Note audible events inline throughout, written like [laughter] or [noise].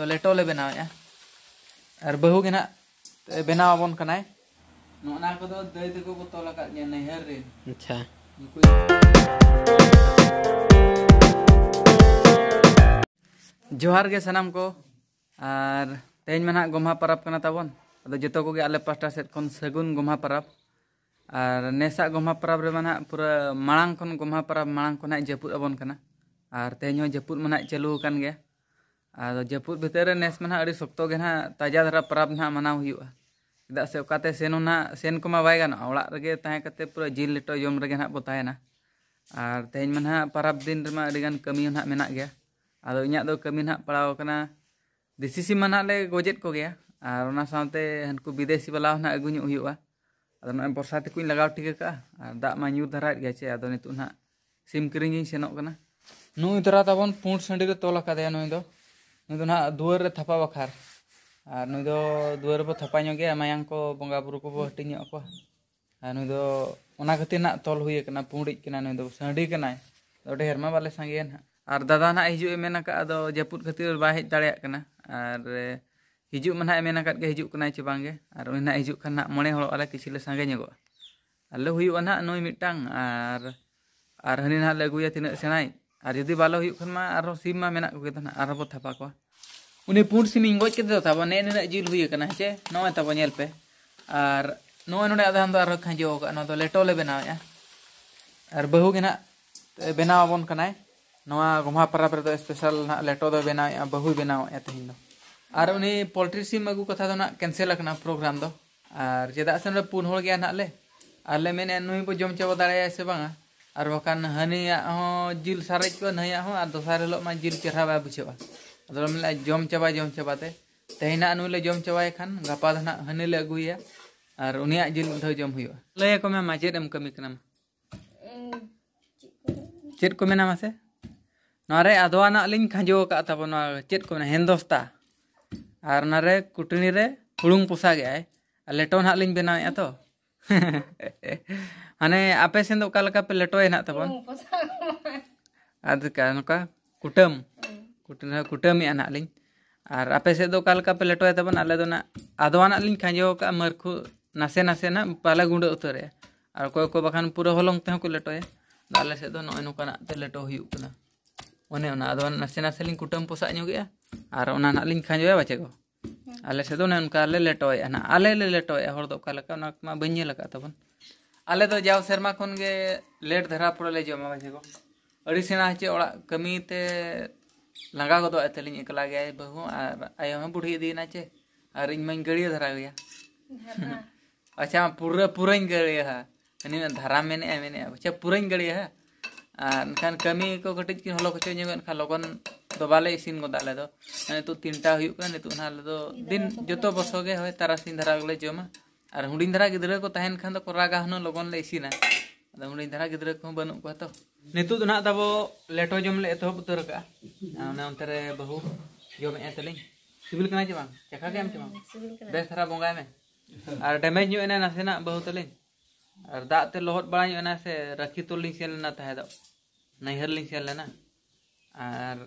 ᱫᱚ ᱞᱮᱴᱚ ᱞᱮ ᱵᱮᱱᱟᱣᱮᱜᱼᱟ ᱟᱨ ᱵᱟᱹᱦᱩ ᱜᱮ ᱱᱟᱜ ᱵᱮᱱᱟᱣ ᱟᱵᱚᱱ ᱠᱟᱱᱟᱭ ᱱᱚᱜᱼᱱᱟ ᱠᱚᱫᱚ ᱫᱟᱹᱭ ᱛᱟᱠᱚ ᱠᱚ ᱛᱚᱞ जोहार गे सनाम को और तेज में ना गोमा परब करना तबन अब जो को आले पास्टा सेट खन सगुन गोमा परब और नेसा गोमा परब रे ना पूरा मांग खन गोमा परब मांग को जपूद अबन और तेज जपूद में ना चालू गया और जपूद भितर नेस में ना शक्त ताजा धारा पर्व ना मना चेदा से ओकाते सेन ना सेन को बै गाना रगे तहकते पूरा जिल लेटो जम रगे ना बो और तेज में ना पर्व दिन में कमी ना मे अद कमी ना पड़ा देसी सिम ना ले गजे को गया और ना विदेशी वाला ना अगुन हुआ बरसा तक लगाव ठीका का और दाग मा यूर धारा गया चे अदो नितु ना सिम किरिंग सेनों नुई तरा ताबन पुंड संडी तोल का नुई ᱱᱩᱭ ᱫᱚ ᱱᱟᱦᱟᱜ ᱫᱩᱣᱟᱹᱨ ᱨᱮ ᱛᱷᱟᱯᱟ ᱵᱟᱠᱷᱟᱨ ᱟᱨ ᱱᱩᱭ ᱫᱚ ᱫᱩᱣᱟᱹᱨ ᱨᱮᱵᱚ ᱛᱷᱟᱯᱟ ᱧᱚᱜᱮᱭᱟ ᱢᱟᱭᱟᱝ ᱠᱚ ᱵᱚᱸᱜᱟ ᱵᱩᱨᱩ ᱠᱚᱵᱚ ᱦᱟᱹᱴᱤᱧ ᱧᱚᱜ ᱟᱠᱚᱣᱟ ᱟᱨ ᱱᱩᱭ ᱫᱚ ᱚᱱᱟ ᱠᱷᱟᱹᱛᱤᱨ ᱱᱟᱜ ᱛᱚᱞ ᱦᱩᱭ ᱟᱠᱟᱱᱟ ᱯᱩᱸᱰᱤᱡ ᱠᱟᱱᱟ ᱱᱩᱭ ᱫᱚ ᱥᱟᱺᱰᱤ ᱠᱟᱱᱟᱭ ᱰᱷᱮᱨ ᱢᱟ ᱵᱟᱞᱮ ᱥᱟᱸᱜᱮᱭᱟ ᱱᱟᱦᱟᱜ ᱟᱨ ᱫᱟᱫᱟ ᱱᱟᱦᱟᱜ ᱦᱤᱡᱩᱜ ᱮ ᱢᱮᱱ ᱟᱠᱟᱫ ᱟᱫᱚ ᱡᱟᱹᱯᱩᱫ ᱠᱷᱟᱹᱛᱤᱨ ᱵᱟᱭ ᱦᱮᱡ ᱫᱟᱲᱮᱭᱟᱜ ᱠᱟᱱᱟ ᱟᱨ ᱦᱤᱡᱩᱜ ᱢᱟ ᱱᱟᱦᱟᱜ ᱮ ᱢᱮᱱ ᱟᱠᱟᱫ ᱜᱮ ᱦᱤᱡᱩᱜ ᱠᱟᱱᱟᱭ ᱪᱮ ᱵᱟᱝᱜᱮ ᱟᱨ ᱩᱱᱤ ᱱᱟᱦᱟᱜ ᱦᱤᱡᱩᱜ ᱠᱷᱟᱱ ᱱᱟᱦᱟᱜ ᱢᱚᱬᱮ ᱦᱚᱲᱚᱜ ᱟᱞᱮ ᱠᱤᱪᱷᱩ ᱞᱮ ᱥᱟᱸᱜᱮ ᱧᱚᱜᱚᱜᱼᱟ ᱟᱞᱮ ᱦᱩᱭᱩᱜᱼᱟ ᱱᱟᱦᱟᱜ ᱱᱩᱭ ᱢᱤᱫᱴᱟᱝ ᱟᱨ ᱟᱨ ᱦᱟᱹᱱᱤ ᱱᱟᱦᱟᱜ ᱞᱮ ᱟᱹᱜᱩᱭᱟ ᱛᱤᱱᱟᱹᱜ ᱥᱮᱬᱟᱭ और जुदी बालो मा और सीम को ना और बो थापा को उन्हें पूर्ण सीमी गज के थापा ने ने जील हुई करना चे नोए और ना ना आधान दो और खांजो का ना तो लेटो ले बनाया और बहू के ना बनाव बन कनाय नोआ गोमा परब तो स्पेशल ना लेटो दो बनाया बहु बनाया तहिन और उन्हें पोल्ट्री सीम अगु कथा तो ना कैंसल करना प्रोग्राम चेदा और जेदा से हो ना ले ले मैंने नुई बो जम चाबो दाड़ाया से बांगा और बाखान हनिया जिल सारेज को नया दसार हिल में जिल चेहरा बै बुझे अदले जम चाबा जम चाबाते तेना नुले जम चाबाए खान गपा दो ना ले अगुया और उन जिल मिठो जम हो लय को मैं चेद कमी करना चेद को मेना मासे नारे आदवा ना लिंग खांजो का चेद को हेंदोस्ता और नारे कुटनी रे पोसागे लेटो ना लिंग बनाया तो ᱦᱟᱱᱮ ᱟᱯᱮ ᱥᱮᱱ ᱫᱚ ᱚᱠᱟ ᱞᱮᱠᱟ ᱯᱮ ᱞᱮᱴᱚᱭᱟ ᱱᱟᱜ ᱛᱟᱵᱚᱱ ᱟᱫᱚ ᱠᱟ ᱱᱚᱠᱟ ᱠᱩᱴᱟᱹᱢ ᱠᱩᱴᱟᱹᱢ ᱠᱩᱴᱟᱹᱢᱮᱜᱼᱟ ᱱᱟᱜ ᱞᱤᱧ ᱟᱨ ᱟᱯᱮ ᱥᱮᱫ ᱫᱚ ᱚᱠᱟ ᱞᱮᱠᱟ ᱯᱮ ᱞᱮᱴᱚᱭᱟ ᱛᱟᱵᱚᱱ ᱟᱞᱮ ᱫᱚ ᱱᱟᱜ ᱟᱫᱣᱟ ᱱᱟᱜ ᱞᱤᱧ ᱠᱷᱟᱸᱡᱚ ᱟᱠᱟᱜᱼᱟ ᱢᱟᱨᱠᱷᱩ ᱱᱟᱥᱮ ᱱᱟᱥᱮ ᱱᱟᱜ ᱵᱟᱞᱮ ᱜᱩᱸᱰᱟᱹ ᱩᱛᱟᱹᱨᱮᱜᱼᱟ ᱟᱨ ᱚᱠᱚᱭ ᱠᱚ ᱵᱟᱠᱷᱟᱱ ᱯᱩᱨᱟᱹ ᱦᱚᱞᱚᱝ ᱛᱮᱦᱚᱸ ᱠᱚ ᱞᱮᱴᱚᱭᱟ ᱟᱞᱮ ᱥᱮᱫ ᱫᱚ ᱱᱚᱜᱼᱚᱭ ᱱᱚᱝᱠᱟᱱᱟᱜ ᱛᱮ ᱞᱮᱴᱚ ᱦᱩᱭᱩᱜ ᱠᱟᱱᱟ ᱚᱱᱮ ᱚᱱᱟ ᱟᱫᱚ ᱱᱟᱥᱮ ᱱᱟᱥᱮ ᱞᱤᱧ ᱠᱩᱴᱟᱹᱢ ᱯᱚᱥᱟᱜ ᱧᱚᱜᱮᱜᱼᱟ ᱟᱨ ᱚᱱᱟ ᱱᱟᱜ ᱞᱤᱧ ᱠᱷᱟᱸᱡᱚᱭᱟ ᱵᱟᱪᱮ ᱠᱚ आले से तो उनका आले लेटो ना आले लेटो हड़का बेल तबन आले तो जाओ सेरमा खन के लेट धरा पड़े ले जमा माजे को अड़ी सेना चे कमी ते लंगा तो गोद एक बहू और आयो बुढ़ी इदीना चे और इनमें गड़िए धरा गया [laughs] अच्छा पूरा पूरा गड़िए हाँ धारा मेने अच्छा पूरा गड़िए हाँ कमी को कटिज हलो लगन दबाले इसीन को दाले दो तीन टा हुई ना दिन जो बस हो गया है तारा सीन धरा गले जो मा अरे हुडीन धरा को तहन खान तो कुरागा हनो लोगों ले इसीन है अरे हुडीन को बनो को तो नेतु तो ना तबो लेटो जो मले तो बुत रखा बहु जो मैं ऐसे सिविल कहाँ जी माँग चखा बेस थरा बोंगा में अरे डैमेज न्यू ना से ना बहुत दाते लोहट बड़ा न्यू एना से रखी तो लिंग सेल नहीं हर लेना ᱟᱨ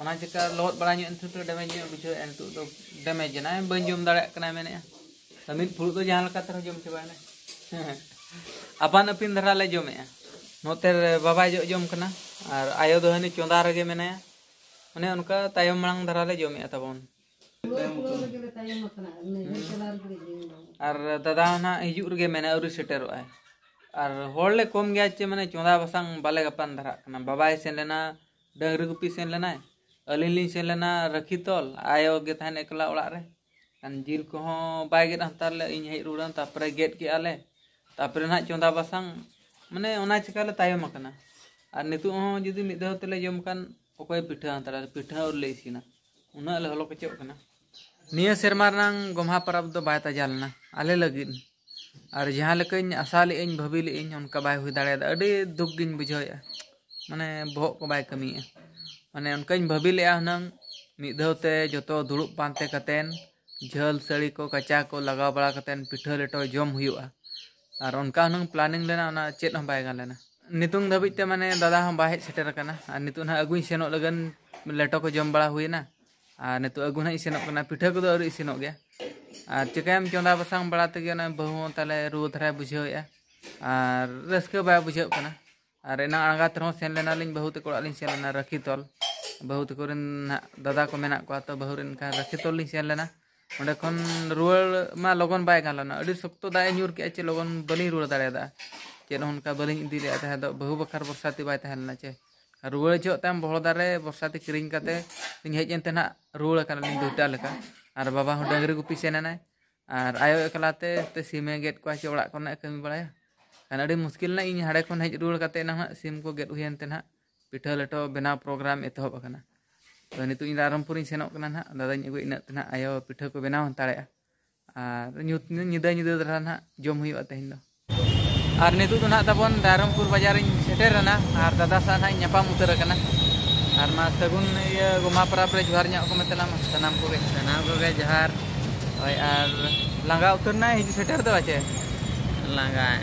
ᱚᱱᱟ ᱪᱤᱠᱟ ᱞᱚᱦᱚᱫ ᱵᱟᱲᱟ ᱧᱚᱜ ᱮᱱᱛᱮ ᱛᱚ ᱰᱮᱢᱮᱡᱽ ᱧᱚᱜ ᱵᱩᱡᱷᱟᱹᱣᱮᱜᱼᱟ ᱱᱤᱛᱚᱜ ᱫᱚ ᱰᱮᱢᱮᱡᱽ ᱮᱱᱟ ᱵᱟᱹᱧ ᱡᱚᱢ ᱫᱟᱲᱮᱭᱟᱜ ᱠᱟᱱᱟ ᱢᱮᱱᱮᱜᱼᱟ ᱛᱚ ᱢᱤᱫ ᱯᱷᱩᱲᱩᱜ ᱫᱚ ᱡᱟᱦᱟᱸ ᱞᱮᱠᱟ ᱛᱮᱦᱚᱸ ᱡᱚᱢ ᱪᱟᱵᱟᱭᱮᱱᱟ ᱟᱯᱟᱱ ᱟᱹᱯᱤᱱ ᱫᱷᱟᱨᱟ ᱞᱮ ᱡᱚᱢᱮᱜᱼᱟ ᱱᱚᱛᱮ ᱵᱟᱵᱟᱭ ᱡᱚᱜ ᱡᱚᱢ ᱠᱟᱱᱟ ᱟᱨ ᱟᱭᱳ ᱫᱚ ᱦᱟᱹᱱᱤ ᱪᱚᱸᱫᱟ ᱨᱮᱜᱮ ᱢᱮᱱᱟᱭᱟ ᱚᱱᱮ ᱚᱱᱠᱟ ᱛᱟᱭᱚᱢ ᱢᱟᱲᱟᱝ ᱫᱷᱟᱨᱟ ᱞᱮ ᱡᱚᱢᱮᱜᱼᱟ ᱛᱟᱵᱚᱱ ᱟᱨ ᱫᱟᱫᱟ ᱦᱟᱸᱜ ᱦᱤᱡᱩᱜ ᱨᱮᱜᱮ ᱢᱮᱱᱟᱭ ᱟᱹᱣᱨᱤ ᱥᱮᱴᱮᱨᱚᱜᱼᱟᱭ ᱟᱨ ᱦᱚᱲ ᱞᱮ ᱠᱚᱢ ᱜᱮᱭᱟ ᱪᱮ ᱢᱟᱱᱮ ᱪᱚᱸᱫᱟ ᱵᱟᱥᱟᱝ ᱵᱟᱞᱮ ᱜᱟᱯᱟᱱ ᱫᱷᱟᱨᱟᱜ ᱠᱟᱱᱟ ᱵᱟᱵᱟᱭ ᱥᱮᱱ ᱞᱮᱱᱟ ᱰᱟᱹᱝᱨᱤ ᱜᱩᱯᱤ ᱥᱮᱱ ᱞᱮᱱᱟᱭ ᱟᱹᱞᱤᱧ ᱞᱤᱧ ᱥᱮᱱ ᱞᱮᱱᱟ ᱨᱟᱹᱠᱷᱤ ᱛᱚᱞ ᱟᱭᱳ ᱜᱮ ᱛᱟᱦᱮᱱ ᱮᱠᱞᱟ ᱚᱲᱟᱜ ᱨᱮ ᱠᱷᱟᱱ ᱡᱤᱞ ᱠᱚᱦᱚᱸ ᱵᱟᱭ ᱜᱮᱫ ᱦᱟᱛᱟᱲ ᱞᱮ ᱤᱧ ᱦᱮᱡ ᱨᱩᱣᱟᱹᱲᱟ ᱛᱟᱨᱯᱚᱨᱮ ᱜᱮᱫ ᱠᱮᱜᱼᱟ ᱞᱮ ᱛᱟᱨᱯᱚᱨᱮ ᱱᱟᱦᱟᱜ ᱪᱚᱸᱫᱟ ᱵᱟᱥᱟᱝ ᱢᱟᱱᱮ ᱚᱱᱟ ᱪᱤᱠᱟᱹᱞᱮ ᱛᱟᱭᱚᱢ ᱟᱠᱟᱱᱟ ᱟᱨ ᱱᱤᱛᱚᱜ ᱦᱚᱸ ᱡᱩᱫᱤ ᱢᱤᱫ ᱫᱷᱟᱣ ᱛᱮᱞᱮ ᱡᱚᱢ ᱠᱷᱟᱱ ᱚᱠᱚᱭ ᱯᱤᱴᱷᱟᱹ ᱦᱟᱛᱟᱲᱟ ᱯᱤᱴᱷᱟᱹ ᱟᱹᱣᱨᱤ ᱞᱮ ᱤᱥᱤᱱᱟ ᱩᱱᱟᱹᱜ ᱞᱮ ᱦᱚᱞᱚ ᱠᱮᱪᱚᱜ ᱠᱟᱱᱟ ᱱᱤᱭᱟᱹ ᱥᱮᱨᱢᱟ ᱨᱮᱱᱟᱝ ᱜᱚᱢᱦᱟ ᱯᱚᱨᱚᱵᱽ ᱫᱚ ᱵᱟᱭ ᱛᱟᱡᱟ ᱞᱮᱱᱟ ᱟᱞᱮ ᱞᱟᱹᱜᱤᱫ ᱟᱨ ᱡᱟᱦᱟᱸ ᱞᱮᱠᱟᱧ ᱟᱥᱟ ᱞᱮᱜ ᱟᱹᱧ ᱵᱷᱟᱹᱵᱤ ᱞᱮᱜ ᱟᱹᱧ ᱚᱱᱠᱟ ᱵᱟᱭ ᱦᱩᱭ ᱫᱟᱲᱮᱭᱟᱫᱟ ᱟᱹᱰᱤ ᱫᱩᱠ ᱜᱤᱧ ᱵᱩᱡᱷᱟᱹᱣᱮᱫᱼᱟ माने बहुत को बाय कमी माने उनका भाभी ले हनंग जो तो दुड़ पानते कतेन झल सड़ी को कचा को लगा बड़ा कतेन पिठो लेटो जम हो और उनका हनंग प्लानिंग लेना ना चेत हम नितुन धाबित माने दादा हम बाय सेटर करना और नितुन लगन लेटो को जम बड़ा होना ना और नितु अगु ना इसेनो करना को और इसेनो गया और चंदा बसा बड़ा तक बहु ताले रुओ बुझे और रस्क बुझे आर एना आगात रहो सेन लेना लिन बहुत को लिन लेना रखी तोल बहुत को दादा को मेना को तो बहुत रिन का रखी तोल लिन सेन लेना ओंडे खन लगन बै गालना अडी सुक्त दाय न्यूर के चे लगन बली रुअल दाले दा के रहन का ले बहु बाखार बरसाती बाय तहलना चे रुअल जो तम बहुत दारे बरसाती किरिंग कते लिन हे ना रुअल का लिन दोटा बाबा हु डंगरी को पिसे ना आयो एकलाते सीमे गेट को आछे ओडा कमी बड़ाया kan ada muskil na ini hari kon hijau dulu katanya nah sim ko get uhiante tena pita leto bena program itu e apa kan nah itu ini darum puri seno kan nah dada ini gue ini tena ayah pita ko bena hantar ya ah nyut nyuda nyuda terasa nah jom hiu atau hindo ar ini tuh tuh nah pun darang pur bazar ini seter kan nah ar sana nah nyapa muter kan nah mas tegun ya gue para pre juharnya aku metel nah mas tanam puri tanam gue jahar oh ar langga utur nah hiji seter tuh aja langga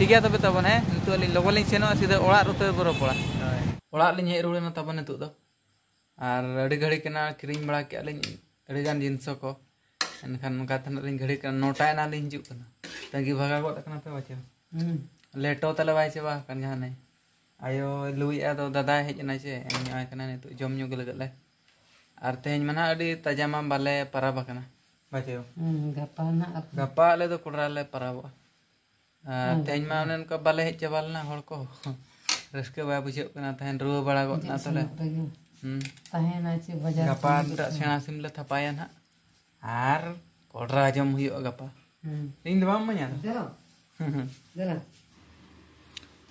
ठीक है तब तब है नितोली लगन लिंग सेनो सीधे रोते पड़ा लिंग हेड रुड़े ना तब नितो दो और घड़ी केना किरिंग बड़ा के लिंग अड़ी जिनसो को एनखान नका घड़ी केना नोटा ना तंगी भगा गोत पे बचे लेटो तले बाय से बा आयो लुई आ तो दादा हेज ना से और तेज मना अड़ी तजामा बाले पाराबा गपा गपा कुड़ा ᱛᱮᱦᱮᱧ ᱢᱟ ᱚᱱᱮ ᱚᱱᱠᱟ ᱵᱟᱞᱮ ᱦᱮᱡ ᱪᱟᱵᱟ ᱞᱮᱱᱟ ᱦᱚᱲ ᱠᱚ ᱨᱟᱹᱥᱠᱟᱹ ᱵᱟᱭ ᱵᱩᱡᱷᱟᱹᱜ ᱠᱟᱱᱟ ᱛᱟᱦᱮᱱ ᱨᱩᱣᱟᱹ ᱵᱟᱲᱟ ᱜᱚᱫ ᱱᱟ ᱛᱚᱞᱮ ᱛᱟᱦᱮᱱᱟ ᱪᱮ ᱵᱟᱡᱟᱨ ᱜᱟᱯᱟ ᱢᱤᱫᱴᱟᱜ ᱥᱮᱬᱟ ᱥᱤᱢ ᱞᱮ ᱛᱷᱟᱯᱟᱭᱟ ᱱᱟᱜ ᱟᱨ ᱠᱚᱰᱨᱟ ᱡᱚᱢ ᱦᱩᱭᱩᱜᱼᱟ ᱜᱟᱯᱟ ᱤᱧ ᱫᱚ ᱵᱟᱢ ᱢᱟᱧᱟ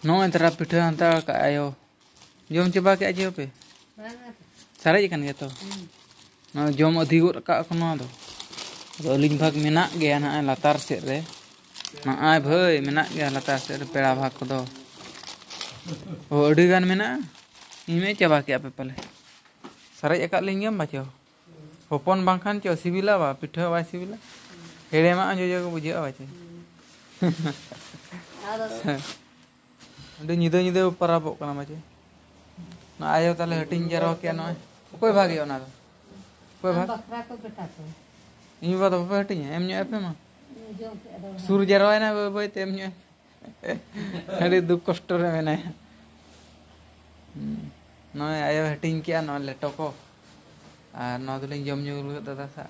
ᱱᱚᱜᱼᱚᱭ ᱛᱟᱨᱟ ᱯᱤᱴᱷᱟᱹ ᱦᱟᱛᱟᱲ ᱠᱟᱜ ᱟᱭᱚ ᱡᱚᱢ ᱪᱟᱵᱟ ᱠᱮᱜᱼᱟ ᱡᱮ ᱯᱮ ᱥᱟᱨᱮᱡ ᱟᱠᱟᱱ ᱜᱮᱭᱟ ᱛᱚ ᱡᱚᱢ ᱟᱹᱫᱷᱤ ᱜᱚᱫ ᱠᱟᱜᱼᱟ ᱠᱚ ᱱᱚᱣᱟ ᱫᱚ ᱟᱫᱚ ᱟᱹᱞᱤᱧ ᱵᱷᱟᱜᱽ ᱢᱮᱱᱟᱜ ᱜᱮᱭᱟ ᱱᱟᱜ ᱞᱟᱛᱟᱨ ᱥᱮᱫ ᱨᱮ माय भाई मेना लता से पेड़ा भाग को दो अड़ीगान मेना इमें चाबा के पे पाले सारे अका लिंग गेम बाचो होपन बांखान चो सिबिला बा पिठो सिबिला हेड़े मा जो जो बुझे आ बाचे अड़ी निदो निदो बाचे आयो ताले हटिंग जरो के नय कोई भागियो ना कोई भाग बकरा तो बेटा तो हटिंग एम न्यू मा সূর্য রয় না বই তেমনি আরে দুঃখ কষ্ট রে মেনায় নয় আয়ো হেটিং কিয়া নয় লেটো কো আর নয় দুলিং জম জু লগে দাদা সা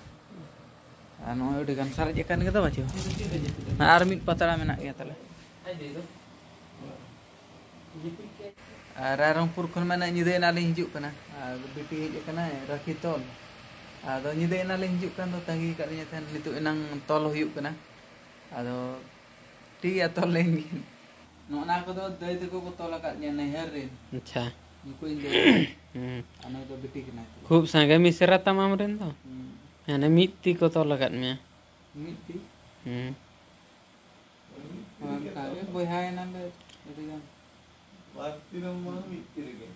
আর নয় ওটি গান সারা যে কান গেদা বাঁচো আর মিট পাতড়া মেনা গিয়া তালে ᱨᱟᱭᱨᱚᱝᱯᱩᱨ ᱠᱷᱚᱱ ᱢᱟᱱᱮ ᱧᱤᱫᱟᱹ ᱮᱱᱟᱞᱤᱧ ᱦᱤᱡᱩᱜ ᱠᱟᱱᱟ ᱟᱨ ᱵᱤᱴᱤ ᱦᱮᱡ ᱟᱠᱟᱱᱟᱭ ᱨᱟᱠᱷᱤ ᱛᱚᱞ ᱟᱫᱚ ᱧᱤᱫᱟᱹ ᱮᱱᱟᱞᱤᱧ ᱦᱤᱡᱩᱜ ᱠᱟᱱ ᱫᱚ ᱛᱟᱺᱜᱤ ᱟᱠᱟᱫ ᱞᱤᱧ ᱛᱟᱦᱮᱱ ᱱᱤᱛᱚᱜ ᱮᱱᱟᱝ ᱛᱚᱞ ᱦᱩᱭᱩᱜ ᱠᱟᱱᱟ ᱟᱫᱚ ᱴᱷᱤᱠ ᱜᱮᱭᱟ ᱛᱚᱞ ᱞᱮᱱ ᱜᱤᱧ ᱱᱚᱜᱼᱱᱟ ᱠᱚᱫᱚ ᱫᱟᱹᱭ ᱛᱟᱠᱚ ᱠᱚ ᱛᱚᱞ ᱟᱠᱟᱫ ᱜᱮᱭᱟ ᱱᱟᱹᱭᱦᱟᱹᱨ ᱨᱮᱱ ᱟᱪᱪᱷᱟ ᱩᱱᱠᱩᱧ ᱞᱟᱹᱭ ᱟᱠᱚ ᱱᱩᱭ ᱫᱚ ᱵᱤᱴᱤ ᱠᱟᱱᱟ ᱠᱷᱩᱵ ᱥᱟᱸᱜᱮ ᱢᱤᱥᱨᱟ ᱛᱟᱢ ᱟᱢ ᱨᱮᱱ ᱫᱚ ᱦᱟᱱᱮ ᱢᱤᱫ ᱛᱤ ᱠᱚ ᱛᱚᱞ ᱟᱠᱟᱫ ᱢᱮᱭᱟ ᱢᱤᱫ ᱛᱤ ᱦᱩᱸ ᱚᱱᱠᱟᱜᱮ ᱵᱚᱭᱦᱟᱭᱮᱱᱟᱞᱮ ᱟᱹᱰᱤᱜᱟᱱ ᱵᱟᱨ ᱛᱤ ᱨᱮ ᱢᱟ ᱢᱤᱫ ᱛᱤ ᱨᱮᱜᱮ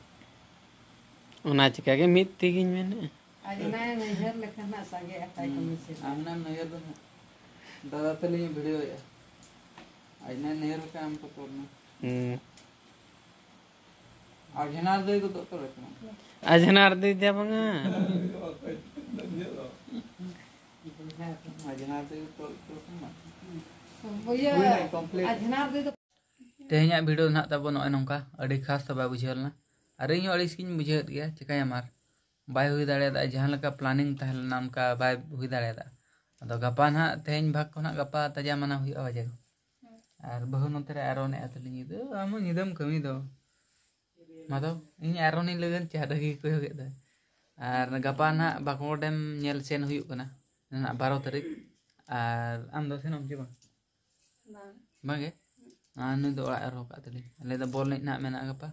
ᱚᱱᱟ ᱪᱤᱠᱟᱹᱜᱮ ᱢᱤᱫ ᱛᱤᱜᱤᱧ ᱢᱮᱱᱮᱜᱼᱟ ᱟᱡ ᱱᱟᱭ ᱱᱟᱹᱭᱦᱟᱹᱨ ᱞᱮᱠᱟᱱᱟᱜ ᱥᱟᱸᱜᱮ ᱟᱛᱟᱭ ᱠᱚ ᱢᱤᱥᱨᱟ ᱟᱢ ᱱᱟᱢ ᱱᱟᱹᱭᱦᱟᱹᱨ ᱫᱚ ᱱᱟᱜ બબત ની વિડિયો આ આйна નેર કેમ તો કરનું હમ આજનાર દી તો તો રાખના આજનાર દી દે બાંગા હમ આજનાર દી તો તો હમ સબ આ આજનાર દી તો તેયા વિડિયો ના તાબો નો નકા અડી ખાસ સબ બુજહલ ના અર ઈ અડી સ્કિન બુજહત ગયા ચકાય અમાર બાય હુઈ દાડે આ જહાન કા પ્લાનિંગ તહેલ ના ઉન કા બાય બુઈ દાડે આ Ado gapan ha tehin gapa taja mana hui awa jago. Ar bahu non tera arone atel ni do amu ni dom kami do. Mato ini arone legan cahada ki kuyo ge air Ar gapan dem nyel sen hui na, na baru tari. air am do senom juga, Bang eh? Anu do ora aro ka atel ni. Ale do bol na mena gapa.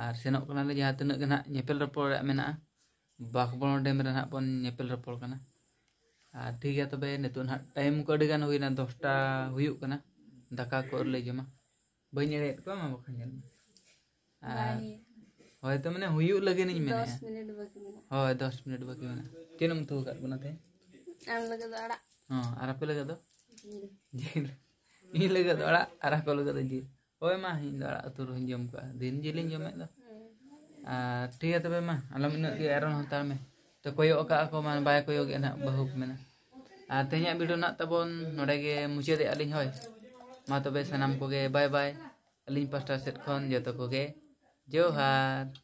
air senok kona le jahat kena nyepel repol ra mena. Bakong dem rena pun nyepel repol kana. ᱟᱨ ᱴᱷᱤᱠ ᱜᱮᱭᱟ ᱛᱚᱵᱮ ᱱᱤᱛᱚᱜ ᱱᱟᱦᱟᱜ time ᱠᱚ ᱟᱹᱰᱤ ᱜᱟᱱ ᱦᱩᱭᱱᱟ ᱫᱚᱥᱴᱟ ᱦᱩᱭᱩᱜ ᱠᱟᱱᱟ ᱫᱟᱠᱟ ᱠᱚ ᱟᱹᱣᱨᱤ ᱞᱮ ᱡᱚᱢᱟ ᱵᱟᱹᱧ ᱮᱲᱮᱭᱮᱫ ᱠᱚᱣᱟ ᱢᱟ ᱵᱟᱠᱷᱟᱱ ᱧᱮᱞ ᱢᱮ ᱟᱨ ᱦᱳᱭ ᱛᱚ ᱢᱟᱱᱮ ᱦᱩᱭᱩᱜ ᱞᱟᱹᱜᱤᱫ ᱤᱧ ᱢᱮᱱᱮᱜᱼᱟ ᱦᱳᱭ ᱫᱚᱥ ᱢᱤᱱᱤᱴ ᱵᱟᱹᱠᱤ ᱢᱮᱱᱟᱜᱼᱟ ᱛᱤᱱᱟᱹᱜ ᱮᱢ ᱩᱛᱩ ᱟᱠᱟᱫ ᱵᱚᱱᱟ ᱛᱮ ᱟᱢ ᱞᱟᱹᱜᱤᱫ ᱫᱚ ᱟᱲᱟᱜ ᱦᱚᱸ ᱟᱨ ᱟᱯᱮ ᱞᱟᱹᱜᱤᱫ ᱫᱚ ᱡᱤᱞ ᱤᱧ ᱞᱟᱹᱜᱤᱫ ᱫᱚ ᱟᱲᱟᱜ ᱟᱨ ᱟᱯᱮ ᱞᱟᱹᱜᱤᱫ ᱫᱚ ᱡᱤᱞ ᱦᱳᱭ ᱢᱟ ᱤᱧ ᱫᱚ ᱟᱲᱟᱜ ᱩᱛᱩ ᱨᱮᱦᱚᱸᱧ ᱡᱚᱢ ᱠᱟᱜᱼᱟ ᱫᱤᱱ ᱡᱤᱞᱤᱧ ᱡᱚᱢᱮᱫ ᱫᱚ ᱟᱨ ᱴᱷᱤᱠ ᱜᱮᱭᱟ ᱛᱚᱵᱮ ᱢᱟ ᱟᱞᱚᱢ ᱤᱱᱟᱹᱜ ᱜᱮ ᱟᱨᱚ ᱦᱟᱛᱟᱣ ᱢᱮ तो कोई को मान बाय कोई ना बहुत मेना तेज भिडो ना तबन नागे मुचाद अली हय मा तबे सनाम को बाय बाय अली पास्टा सेट जो को जोहार